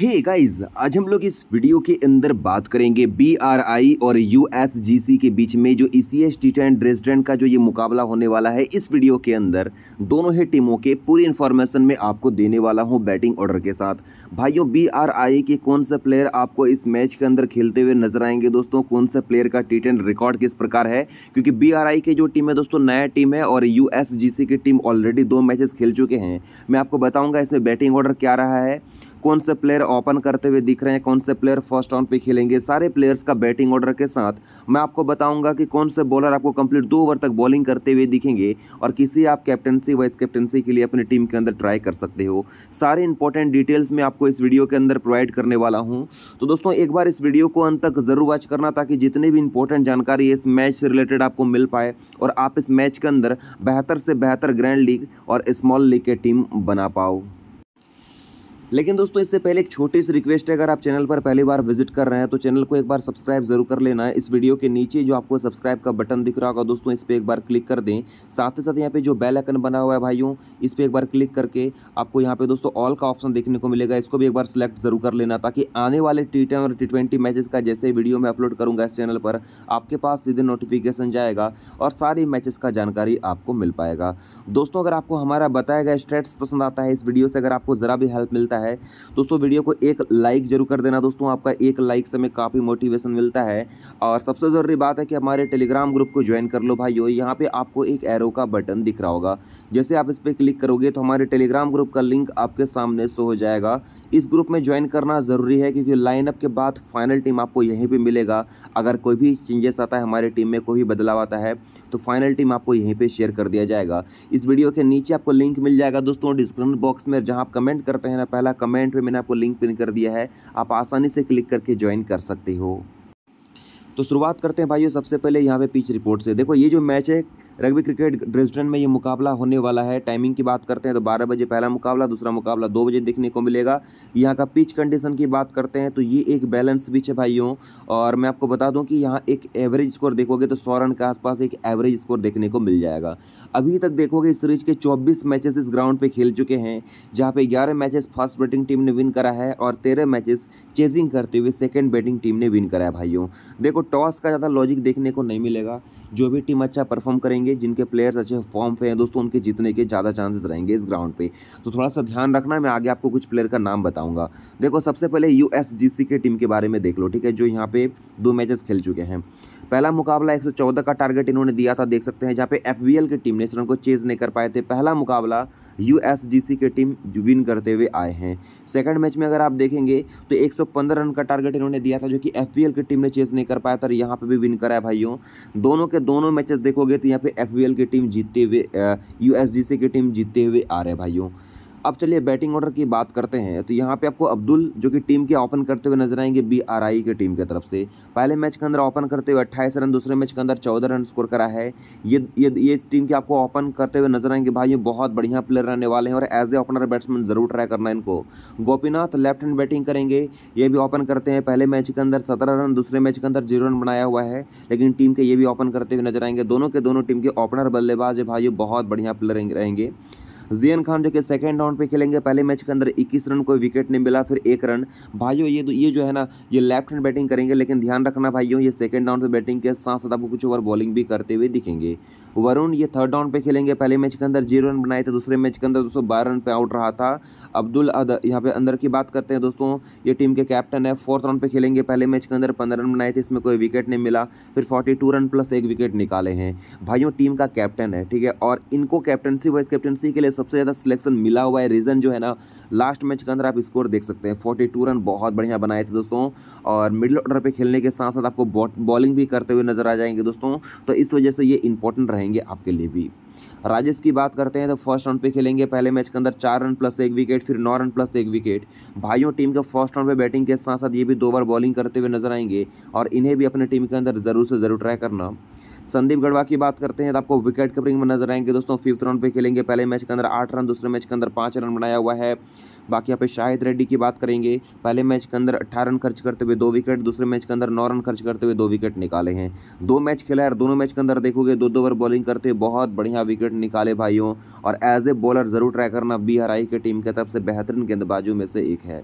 हे hey guys आज हम लोग इस वीडियो के अंदर बात करेंगे बीआरआई और यूएसजीसी के बीच में जो एस टी एंड ड्रेसडेंट का जो ये मुकाबला होने वाला है इस वीडियो के अंदर दोनों ही टीमों के पूरी इन्फॉर्मेशन में आपको देने वाला हूँ बैटिंग ऑर्डर के साथ भाइयों बीआरआई के कौन से प्लेयर आपको इस मैच के अंदर खेलते हुए नजर आएंगे दोस्तों कौन से प्लेयर का टी रिकॉर्ड किस प्रकार है क्योंकि बी की जो टीम है दोस्तों नया टीम है और यू की टीम ऑलरेडी दो मैचेस खेल चुके हैं मैं आपको बताऊँगा इसमें बैटिंग ऑर्डर क्या रहा है कौन से प्लेयर ओपन करते हुए दिख रहे हैं कौन से प्लेयर फर्स्ट राउंड पे खेलेंगे सारे प्लेयर्स का बैटिंग ऑर्डर के साथ मैं आपको बताऊंगा कि कौन से बॉलर आपको कंप्लीट दो ओवर तक बॉलिंग करते हुए दिखेंगे और किसी आप कैप्टनसी वाइस कैप्टनसी के लिए अपनी टीम के अंदर ट्राई कर सकते हो सारे इंपॉर्टेंट डिटेल्स मैं आपको इस वीडियो के अंदर प्रोवाइड करने वाला हूँ तो दोस्तों एक बार इस वीडियो को अंत तक ज़रूर वॉच करना ताकि जितनी भी इंपॉर्टेंट जानकारी इस मैच से रिलेटेड आपको मिल पाए और आप इस मैच के अंदर बेहतर से बेहतर ग्रैंड लीग और स्मॉल लीग के टीम बना पाओ लेकिन दोस्तों इससे पहले एक छोटी सी रिक्वेस्ट है अगर आप चैनल पर पहली बार विजिट कर रहे हैं तो चैनल को एक बार सब्सक्राइब जरूर कर लेना है इस वीडियो के नीचे जो आपको सब्सक्राइब का बटन दिख रहा होगा दोस्तों इस पर एक बार क्लिक कर दें साथ ही साथ यहाँ पे जो बेल आइकन बना हुआ है भाइयों इस पर एक बार क्लिक करके आपको यहाँ पे दोस्तों ऑल का ऑप्शन देखने को मिलेगा इसको भी एक बार सेलेक्ट जरूर कर लेना ताकि आने वाले टी टेन और टी ट्वेंटी मैचेस का जैसे वीडियो मैं अपलोड करूँगा इस चैनल पर आपके पास सीधे नोटिफिकेशन जाएगा और सारी मैचेस का जानकारी आपको मिल पाएगा दोस्तों अगर आपको हमारा बताया गया स्ट्रेट्स पसंद आता है इस वीडियो से अगर आपको ज़रा भी हेल्प मिलता है करता है दोस्तों वीडियो को एक लाइक जरूर कर देना दोस्तों आपका एक लाइक से हमें काफ़ी मोटिवेशन मिलता है और सबसे ज़रूरी बात है कि हमारे टेलीग्राम ग्रुप को ज्वाइन कर लो भाइयों यहाँ पर आपको एक एरो का बटन दिख रहा होगा जैसे आप इस पर क्लिक करोगे तो हमारे टेलीग्राम ग्रुप का लिंक आपके सामने शो हो जाएगा इस ग्रुप में ज्वाइन करना ज़रूरी है क्योंकि लाइनअप के बाद फाइनल टीम आपको यहीं पे मिलेगा अगर कोई भी चेंजेस आता है हमारी टीम में कोई भी बदलाव आता है तो फाइनल टीम आपको यहीं पे शेयर कर दिया जाएगा इस वीडियो के नीचे आपको लिंक मिल जाएगा दोस्तों डिस्क्रिप्शन बॉक्स में जहाँ आप कमेंट करते हैं ना पहला कमेंट में मैंने आपको लिंक पिन कर दिया है आप आसानी से क्लिक करके ज्वाइन कर सकते हो तो शुरुआत करते हैं भाइयों सबसे पहले यहाँ पे पिच रिपोर्ट से देखो ये जो मैच है रग्बी क्रिकेट ड्रेस्डन में ये मुकाबला होने वाला है टाइमिंग की बात करते हैं तो बारह बजे पहला मुकाबला दूसरा मुकाबला दो बजे देखने को मिलेगा यहाँ का पिच कंडीशन की बात करते हैं तो ये एक बैलेंस पिच है भाइयों और मैं आपको बता दूँ कि यहाँ एक एवरेज स्कोर देखोगे तो सौ रन के आसपास एक एवरेज स्कोर देखने को मिल जाएगा अभी तक देखोगे इस सीरीज के चौबीस मैचेस इस ग्राउंड पर खेल चुके हैं जहाँ पे ग्यारह मैचेस फर्स्ट बैटिंग टीम ने विन करा है और तेरह मैचेस चेजिंग करते हुए सेकेंड बैटिंग टीम ने विन करा है भाइयों देखो टॉस का ज़्यादा लॉजिक देखने को नहीं मिलेगा जो भी टीम अच्छा परफॉर्म करेंगे रहेंगे जिनके प्लेयर्स अच्छे फॉर्म पे हैं दोस्तों उनके जीतने के ज़्यादा चांसेस रहेंगे इस ग्राउंड पे तो थोड़ा सा ध्यान रखना मैं आगे आपको कुछ प्लेयर का नाम बताऊंगा देखो सबसे पहले यू के टीम के बारे में देख लो ठीक है जो यहाँ पे दो मैचेस खेल चुके हैं पहला मुकाबला 114 का टारगेट इन्होंने दिया था देख सकते हैं जहाँ पे एफ की टीम ने इस रन को चेज नहीं कर पाए थे पहला मुकाबला यू की टीम विन करते हुए आए हैं सेकेंड मैच में अगर आप देखेंगे तो 115 रन का टारगेट इन्होंने दिया था जो कि एफ की टीम ने चेज नहीं कर पाया था यहाँ पर भी विन करा है भाइयों दोनों के दोनों मैचेस देखोगे तो यहाँ पे एफ की टीम जीतते हुए यू की टीम जीतते हुए आ रहे भाइयों अब चलिए बैटिंग ऑर्डर की बात करते हैं तो यहाँ पे आपको अब्दुल जो कि टीम के ओपन करते हुए नजर आएंगे बी आर आई के टीम की तरफ से पहले मैच के अंदर ओपन करते हुए अट्ठाईस रन दूसरे मैच के अंदर चौदह रन स्कोर करा है ये ये ये टीम के आपको ओपन करते हुए नजर आएंगे भाई ये बहुत बढ़िया प्लेयर रहने वाले हैं और एज ए ओपनर बैट्समैन ज़रूर ट्राई करना इनको गोपीनाथ लेफ्ट हैंड बैटिंग करेंगे ये भी ओपन करते हैं पहले मैच के अंदर सत्रह रन दूसरे मैच के अंदर जीरो रन बनाया हुआ है लेकिन टीम के ये भी ओपन करते हुए नजर आएंगे दोनों के दोनों टीम के ओपनर बल्लेबाज है भाई बहुत बढ़िया प्लेयर रहेंगे जियन खान जो कि सेकेंड राउंड पे खेलेंगे पहले मैच के अंदर इक्कीस रन कोई विकेट नहीं मिला फिर एक रन भाइयों ये तो- ये जो है ना ये लेफ्ट हैंड बैटिंग करेंगे लेकिन ध्यान रखना भाइयों ये सेकेंड राउंड पर बैटिंग के साथ साथ आपको कुछ ओवर बॉलिंग भी करते हुए दिखेंगे वरुण ये थर्ड राउंड पे खेलेंगे पहले मैच के अंदर जीरो रन बनाए थे दूसरे मैच के अंदर दोस्तों बारह रन पे आउट रहा था अब्दुल अदर यहाँ पे अंदर की बात करते हैं दोस्तों ये टीम के कैप्टन है फोर्थ राउंड पे खेलेंगे पहले मैच के अंदर पंद्रह रन बनाए थे इसमें कोई विकेट नहीं मिला फिर फोर्टी टू रन प्लस एक विकेट निकाले हैं भाइयों टीम का कैप्टन है ठीक है और इनको कैप्टनसी वाइस कैप्टनसी के लिए सबसे ज़्यादा सिलेक्शन मिला हुआ है रीज़न जो है ना लास्ट मैच के अंदर आप स्कोर देख सकते हैं फोर्टी टू रन बहुत बढ़िया बनाए थे दोस्तों और मिडिल ऑर्डर पर खेलने के साथ साथ आपको बॉलिंग भी करते हुए नजर आ जाएंगे दोस्तों तो इस वजह से ये इंपॉर्टेंट रहेंगे आपके लिए भी राजेश की बात करते हैं तो फर्स्ट राउंड पे खेलेंगे पहले मैच के अंदर चार रन प्लस एक विकेट फिर नौ रन प्लस एक विकेट भाइयों टीम के फर्स्ट राउंड पे बैटिंग के साथ साथ ये भी दो बार बॉलिंग करते हुए नजर आएंगे और इन्हें भी अपने टीम के अंदर ज़रूर से ज़रूर ट्राई करना संदीप गढ़वा की बात करते हैं तो आपको विकेट कीपरिंग में नजर आएंगे दोस्तों फिफ्थ राउंड पे खेलेंगे पहले मैच के अंदर आठ रन दूसरे मैच के अंदर पाँच रन बनाया हुआ है बाकी यहाँ पे शाहिद रेड्डी की बात करेंगे पहले मैच के अंदर अट्ठारह रन खर्च करते हुए दो विकेट दूसरे मैच के अंदर नौ रन खर्च करते हुए दो विकेट निकाले हैं दो मैच खेला है और दोनों मैच के अंदर देखोगे दो दो ओवर बॉलिंग करते बहुत बढ़िया विकेट निकाले भाइयों और एज ए बॉलर जरूर ट्राई करना बी आई के टीम के तरफ से बेहतरीन गेंदबाजों में से एक है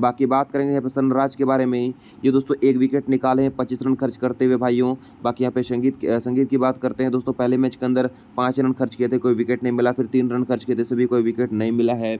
बाकी बात करेंगे यहाँ पे सनराज के बारे में ये दोस्तों एक विकेट निकाले हैं पच्चीस रन खर्च करते हुए भाइयों बाकी यहाँ पे संगीत संगीत की बात करते हैं दोस्तों पहले मैच के अंदर पाँच रन खर्च किए थे कोई विकेट नहीं मिला फिर तीन रन खर्च किए थे सभी कोई विकेट नहीं मिला है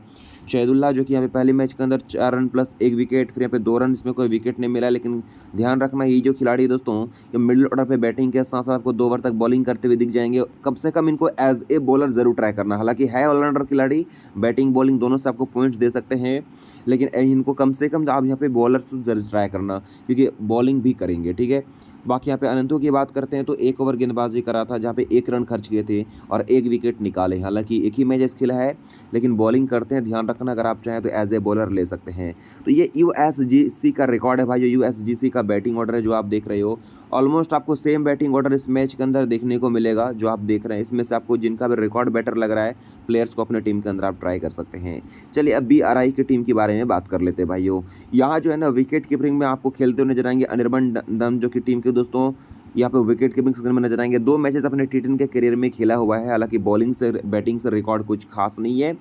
शहीदुल्ला जो कि यहाँ पे पहले मैच के अंदर चार रन प्लस एक विकेट फिर यहाँ पे दो रन इसमें कोई विकेट नहीं मिला लेकिन ध्यान रखना ये जो खिलाड़ी है दोस्तों ये मिडिल ऑर्डर पर बैटिंग के साथ साथ आपको दो ओवर तक बॉलिंग करते हुए दिख जाएंगे कम से कम इनको एज ए बॉलर जरूर ट्राई करना हालांकि है ऑलराउंडर खिलाड़ी बैटिंग बॉलिंग दोनों से आपको पॉइंट्स दे सकते हैं लेकिन इनको कम से कम आप यहाँ पे बॉलर ट्राई करना क्योंकि बॉलिंग भी करेंगे ठीक है बाकी यहाँ पे अनंतों की बात करते हैं तो एक ओवर गेंदबाजी करा था जहाँ पे एक रन खर्च किए थे और एक विकेट निकाले हालांकि एक ही मैच खेला है लेकिन बॉलिंग करते हैं ध्यान रखना अगर आप चाहें तो एज ए बॉलर ले सकते हैं तो ये यू का रिकॉर्ड है भाई जी सी का बैटिंग ऑर्डर है जो आप देख रहे हो ऑलमोस्ट आपको सेम बैटिंग ऑर्डर इस मैच के अंदर देखने को मिलेगा जो आप देख रहे हैं इसमें से आपको जिनका भी रिकॉर्ड बेटर लग रहा है प्लेयर्स को अपने टीम के अंदर आप ट्राई कर सकते हैं चलिए अब बी आर आई की टीम के बारे में बात कर लेते हैं भाइयों यहाँ जो है ना विकेट कीपरिंग में आपको खेलते हुए नजर आएंगे अनिर्बन दम जो कि टीम के दोस्तों यहाँ पे विकेट कीपिंग सेक्शन में नजर आएंगे दो मैचेस अपने टी के करियर में खेला हुआ है हालांकि बॉलिंग से बैटिंग से रिकॉर्ड कुछ खास नहीं है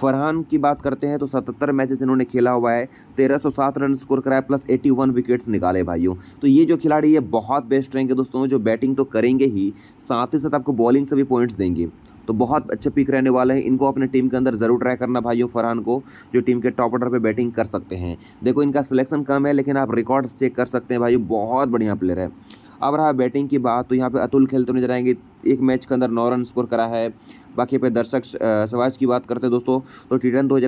फरहान की बात करते हैं तो 77 मैचेस इन्होंने खेला हुआ है 1307 रन स्कोर कराया प्लस 81 विकेट्स निकाले भाइयों तो ये जो खिलाड़ी है बहुत बेस्ट रहेंगे दोस्तों जो बैटिंग तो करेंगे ही साथ ही साथ आपको बॉलिंग से भी पॉइंट्स देंगे तो बहुत अच्छे पिक रहने वाले हैं इनको अपने टीम के अंदर ज़रूर ट्राई करना भाइयों फरहान को जो टीम के टॉप ऑर्डर पर बैटिंग कर सकते हैं देखो इनका सिलेक्शन कम है लेकिन आप रिकॉर्ड्स चेक कर सकते हैं भाइयों बहुत बढ़िया प्लेयर है अब रहा बैटिंग की बात तो यहाँ पे अतुल खेलते तो नजर आएंगे एक मैच के अंदर नौ रन स्कोर करा है बाकी पे दर्शक सवाज की बात करते हैं दोस्तों तो टी टन दो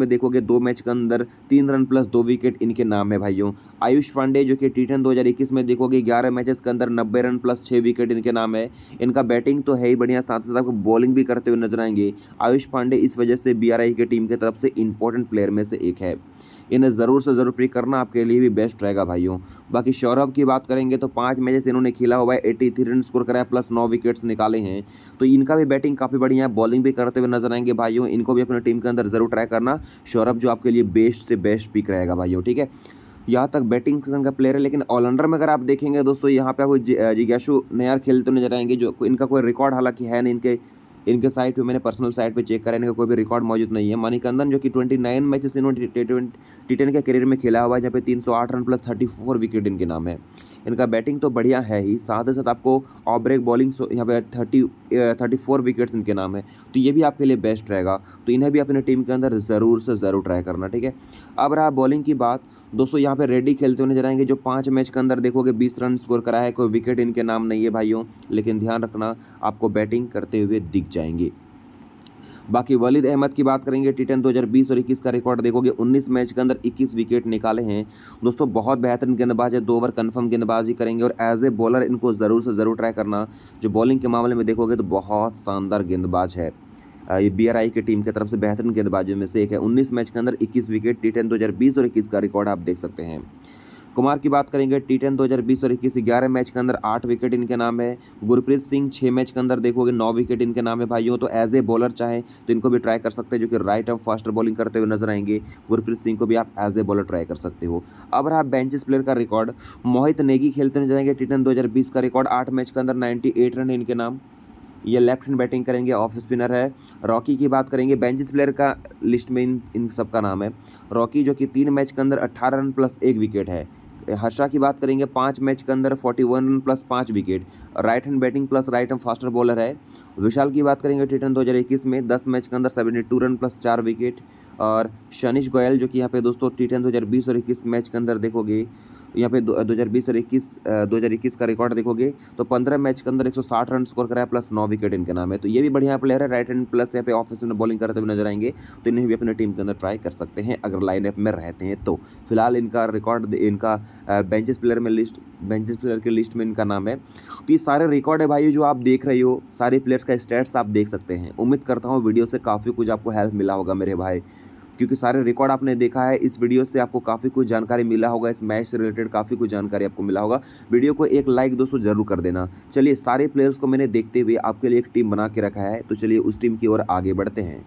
में देखोगे दो मैच के अंदर तीन रन प्लस दो विकेट इनके नाम है भाइयों आयुष पांडे जो कि टी टन दो में देखोगे ग्यारह मैचेस के अंदर नब्बे रन प्लस छः विकेट इनके नाम है इनका बैटिंग तो है ही बढ़िया साथ साथ आपको बॉलिंग भी करते हुए नजर आएंगे आयुष पांडे इस वजह से बी की टीम की तरफ से इंपॉर्टेंट प्लेयर में से एक है इन्हें ज़रूर से ज़रूर पिक करना आपके लिए भी बेस्ट रहेगा भाइयों बाकी सौरभ की बात करेंगे तो पाँच मैचेस इन्होंने खेला हुआ है एट्टी रन स्कोर कराया प्लस नौ विकेट्स निकाले हैं तो इनका भी बैटिंग काफ़ी बढ़िया बढ़िया बॉलिंग भी करते हुए नजर आएंगे भाइयों इनको भी अपनी टीम के अंदर जरूर ट्राई करना सौरभ जो आपके लिए बेस्ट से बेस्ट पिक रहेगा भाइयों ठीक है यहाँ तक बैटिंग सेक्शन का प्लेयर है लेकिन ऑलराउंडर में अगर आप देखेंगे दोस्तों यहाँ पे आपको जिज्ञासु नयार खेलते नजर आएंगे जो इनका कोई रिकॉर्ड हालांकि है नहीं इनके इनके साइट पे मैंने पर्सनल साइट पे चेक करा इनका कोई भी रिकॉर्ड मौजूद नहीं है मणिकंदन जो कि 29 मैचेस इन्होंने टी टेन के करियर में खेला हुआ है जहाँ पे 308 रन प्लस 34 विकेट इनके नाम है इनका बैटिंग तो बढ़िया है ही साथ ही साथ आपको ऑफ ब्रेक बॉलिंग यहाँ पे थर्टी थर्टी फोर विकेट्स इनके नाम है तो ये भी आपके लिए बेस्ट रहेगा तो इन्हें भी अपने टीम के अंदर ज़रूर से ज़रूर ट्राई करना ठीक है अब रहा बॉलिंग की बात दोस्तों यहाँ पे रेडी खेलते हुए नजर आएंगे जो पाँच मैच के अंदर देखोगे बीस रन स्कोर करा है कोई विकेट इनके नाम नहीं है भाइयों लेकिन ध्यान रखना आपको बैटिंग करते हुए दिख जाएंगे बाकी वलिद अहमद की बात करेंगे टी टेन दो और इक्कीस का रिकॉर्ड देखोगे उन्नीस मैच के अंदर इक्कीस विकेट निकाले हैं दोस्तों बहुत बेहतरीन गेंदबाज है दो ओवर कन्फर्म गेंदबाजी करेंगे और एज ए बॉलर इनको ज़रूर से ज़रूर ट्राई करना जो बॉलिंग के मामले में देखोगे तो बहुत शानदार गेंदबाज है ये बी की टीम की तरफ से बेहतरीन गेंदबाजों में से एक है उन्नीस मैच के अंदर इक्कीस विकेट टी टेन दो और इक्कीस का रिकॉर्ड आप देख सकते हैं कुमार की बात करेंगे टी टेन दो और इक्कीस ग्यारह मैच के अंदर आठ विकेट इनके नाम है गुरप्रीत सिंह छः मैच के अंदर देखोगे नौ विकेट इनके नाम है भाइयों तो एज ए बॉलर चाहे तो इनको भी ट्राई कर सकते हैं जो कि राइट ऑफ फास्ट बॉलिंग करते हुए नजर आएंगे गुरप्रीत सिंह को भी आप एज ए बॉलर ट्राई कर सकते हो अब रहा बेंचेस प्लेयर का रिकॉर्ड मोहित नेगी खेलते नजर आएंगे टी टेन का रिकॉर्ड आठ मैच के अंदर नाइन्टी रन है इनके नाम ये लेफ्ट हैंड बैटिंग करेंगे ऑफ स्पिनर है रॉकी की बात करेंगे बेंचेस प्लेयर का लिस्ट में इन इन सब का नाम है रॉकी जो कि तीन मैच के अंदर अट्ठारह रन प्लस एक विकेट है हर्षा की बात करेंगे पाँच मैच के अंदर फोर्टी वन रन प्लस पाँच wicket right hand batting plus right hand faster bowler है विशाल की बात करेंगे टिटन 2021 में दस मैच के अंदर सेवेंटी टू रन प्लस चार विकेट और शनिश गोयल जो कि यहाँ पे दोस्तों टी टेन दो और इक्कीस मैच के अंदर देखोगे यहाँ पे दो हज़ार बीस और इक्कीस दो हज़ार इक्कीस का रिकॉर्ड देखोगे तो पंद्रह मैच के अंदर एक सौ साठ रन स्कोर कराया प्लस नौ विकेट इनके नाम है तो ये भी बढ़िया प्लेयर है राइट हैंड प्लस यहाँ पे ऑफिस में बॉलिंग करते हुए नजर आएंगे तो इन्हें भी अपने टीम के अंदर ट्राई कर सकते हैं अगर लाइनअप में रहते हैं तो फिलहाल इनका रिकॉर्ड इनका बेंचेस प्लेयर में लिस्ट बेंचेस प्लेयर के लिस्ट में इनका नाम है तो ये सारे रिकॉर्ड है भाई जो आप देख रहे हो सारे प्लेयर्स का स्टेट्स आप देख सकते हैं उम्मीद करता हूँ वीडियो से काफ़ी कुछ आपको हेल्प मिला होगा मेरे भाई क्योंकि सारे रिकॉर्ड आपने देखा है इस वीडियो से आपको काफ़ी कुछ जानकारी मिला होगा इस मैच से रिलेटेड काफ़ी कुछ जानकारी आपको मिला होगा वीडियो को एक लाइक दोस्तों जरूर कर देना चलिए सारे प्लेयर्स को मैंने देखते हुए आपके लिए एक टीम बना के रखा है तो चलिए उस टीम की ओर आगे बढ़ते हैं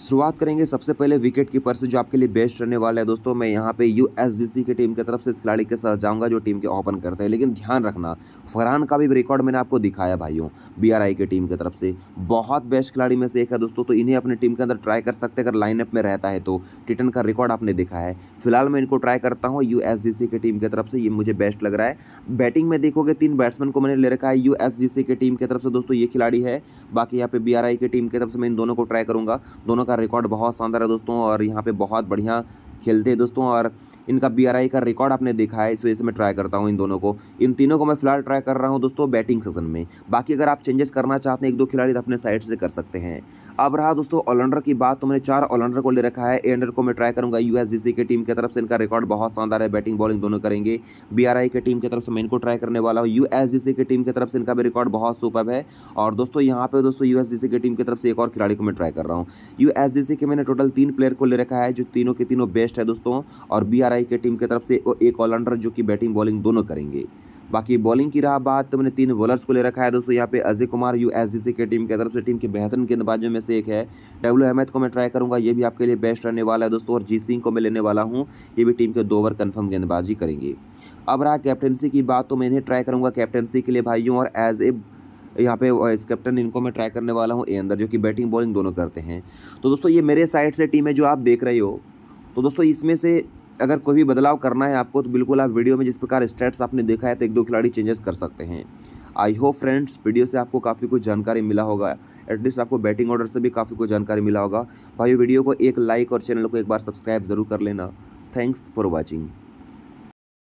शुरुआत करेंगे सबसे पहले विकेट कीपर से जो आपके लिए बेस्ट रहने वाला है दोस्तों मैं यहाँ पे यू की टीम की तरफ से इस खिलाड़ी के साथ जाऊँगा जो टीम के ओपन करते हैं लेकिन ध्यान रखना फरहान का भी रिकॉर्ड मैंने आपको दिखाया भाइयों बी की टीम की तरफ से बहुत बेस्ट खिलाड़ी में से एक है दोस्तों तो इन्हें अपनी टीम के अंदर ट्राई कर सकते अगर लाइनअप में रहता है तो टिटन का रिकॉर्ड आपने दिखा है फिलहाल मैं इनको ट्राई करता हूँ यू की टीम की तरफ से ये मुझे बेस्ट लग रहा है बैटिंग में देखोगे तीन बैट्समैन को मैंने ले रखा है यू की टीम की तरफ से दोस्तों ये खिलाड़ी है बाकी यहाँ पे बी की टीम की तरफ से मैं इन दोनों को ट्राई करूँगा दोनों का रिकॉर्ड बहुत शानदार है दोस्तों और यहाँ पे बहुत बढ़िया खेलते हैं दोस्तों और इनका बी का रिकॉर्ड आपने देखा है इस वजह से मैं ट्राई करता हूँ इन दोनों को इन तीनों को मैं फिलहाल ट्राई कर रहा हूँ दोस्तों बैटिंग सेशन में बाकी अगर आप चेंजेस करना चाहते हैं एक दो खिलाड़ी तो अपने साइड से कर सकते हैं अब रहा दोस्तों ऑलराउंडर की बात तो मैंने चार ऑलराउंडर को ले रखा है एंडर को मैं ट्राई करूंगा यूएसजीसी की टीम की तरफ से इनका रिकॉर्ड बहुत शानदार है बैटिंग बॉलिंग दोनों करेंगे बीआरआई की टीम की तरफ से मैं इनको ट्राई करने वाला हूँ यूएसजीसी की टीम की तरफ से इनका भी रिकॉर्ड बहुत सुपर है और दोस्तों यहाँ पे दोस्तों यूएसजीसी की टीम की तरफ से एक और खिलाड़ी को मैं ट्राई कर रहा हूँ यूएसजीसी के मैंने टोटल तीन प्लेयर को ले रखा है जो तीनों के तीनों बेस्ट है दोस्तों और बी की टीम की तरफ से एक ऑलराउंडर जो कि बैटिंग बॉलिंग दोनों करेंगे बाकी बॉलिंग की रहा बात तो मैंने तीन बॉलर्स को ले रखा है दोस्तों यहाँ पे Ajay Kumar U K team की तरफ से टीम के बेहतरीन गेंदबाजों में से एक है डब्ल्यू अहमद को मैं ट्राई करूँगा ये भी आपके लिए बेस्ट रहने वाला है दोस्तों और जी सिंह को मैं लेने वाला हूँ ये भी टीम के दो ओवर कन्फर्म गेंदबाजी करेंगे अब रहा कैप्टनसी की बात तो मैं इन्हें ट्राई करूँगा कैप्टनसी के लिए भाइयों और एज ए यहाँ पे वाइस कैप्टन इनको मैं ट्राई करने वाला हूँ ए अंदर जो कि बैटिंग बॉलिंग दोनों करते हैं तो दोस्तों ये मेरे साइड से टीम है जो आप देख रहे हो तो दोस्तों इसमें से अगर कोई भी बदलाव करना है आपको तो बिल्कुल आप वीडियो में जिस प्रकार स्टेट्स आपने देखा है तो एक दो खिलाड़ी चेंजेस कर सकते हैं आई होप फ्रेंड्स वीडियो से आपको काफ़ी कुछ जानकारी मिला होगा एटलीस्ट आपको बैटिंग ऑर्डर से भी काफ़ी कुछ जानकारी मिला होगा भाई वीडियो को एक लाइक और चैनल को एक बार सब्सक्राइब जरूर कर लेना थैंक्स फॉर वॉचिंग